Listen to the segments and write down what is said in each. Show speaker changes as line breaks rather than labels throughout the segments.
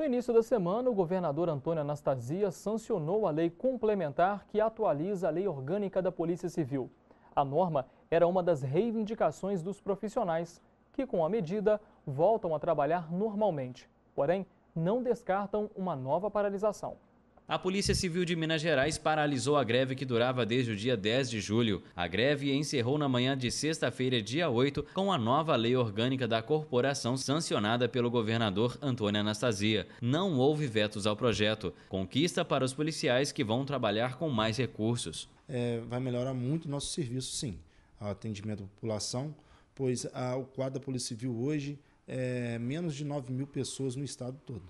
No início da semana, o governador Antônio Anastasia sancionou a lei complementar que atualiza a lei orgânica da Polícia Civil. A norma era uma das reivindicações dos profissionais, que com a medida voltam a trabalhar normalmente, porém não descartam uma nova paralisação.
A Polícia Civil de Minas Gerais paralisou a greve que durava desde o dia 10 de julho. A greve encerrou na manhã de sexta-feira, dia 8, com a nova lei orgânica da corporação sancionada pelo governador Antônio Anastasia. Não houve vetos ao projeto. Conquista para os policiais que vão trabalhar com mais recursos.
É, vai melhorar muito o nosso serviço, sim. O atendimento à população, pois a, o quadro da Polícia Civil hoje é menos de 9 mil pessoas no estado todo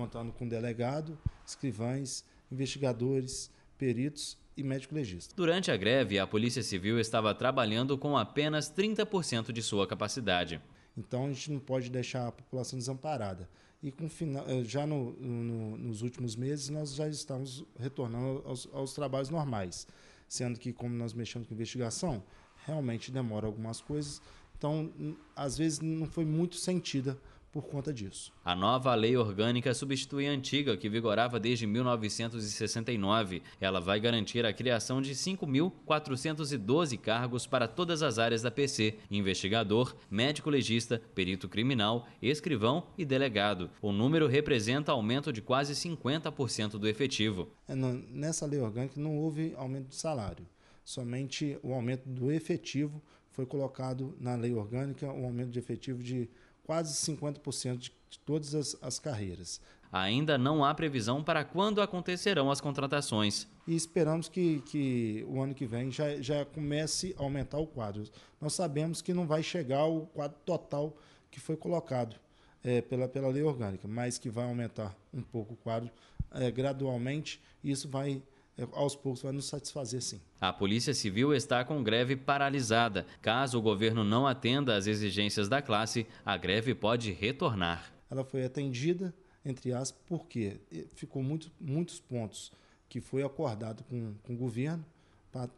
contando com delegado, escrivães, investigadores, peritos e médico legista.
Durante a greve, a Polícia Civil estava trabalhando com apenas 30% de sua capacidade.
Então a gente não pode deixar a população desamparada. E com final, eh, já no, no, nos últimos meses nós já estamos retornando aos, aos trabalhos normais, sendo que como nós mexemos com investigação, realmente demora algumas coisas. Então às vezes não foi muito sentida por conta disso.
A nova lei orgânica substitui a antiga, que vigorava desde 1969. Ela vai garantir a criação de 5.412 cargos para todas as áreas da PC: investigador, médico legista, perito criminal, escrivão e delegado. O número representa aumento de quase 50% do efetivo.
É, nessa lei orgânica não houve aumento de salário, somente o aumento do efetivo foi colocado na lei orgânica, um aumento de efetivo de quase 50% de, de todas as, as carreiras.
Ainda não há previsão para quando acontecerão as contratações.
E esperamos que, que o ano que vem já, já comece a aumentar o quadro. Nós sabemos que não vai chegar o quadro total que foi colocado é, pela, pela lei orgânica, mas que vai aumentar um pouco o quadro é, gradualmente. E isso vai é, aos poucos vai nos satisfazer sim.
A Polícia Civil está com greve paralisada. Caso o governo não atenda às exigências da classe, a greve pode retornar.
Ela foi atendida, entre aspas, porque ficou muito, muitos pontos que foi acordado com, com o governo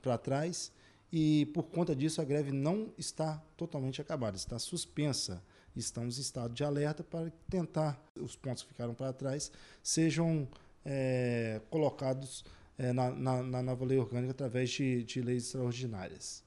para trás e por conta disso a greve não está totalmente acabada, está suspensa. Estamos em estado de alerta para tentar os pontos que ficaram para trás sejam é, colocados é, na, na, na, nova lei orgânica através de, de leis extraordinárias.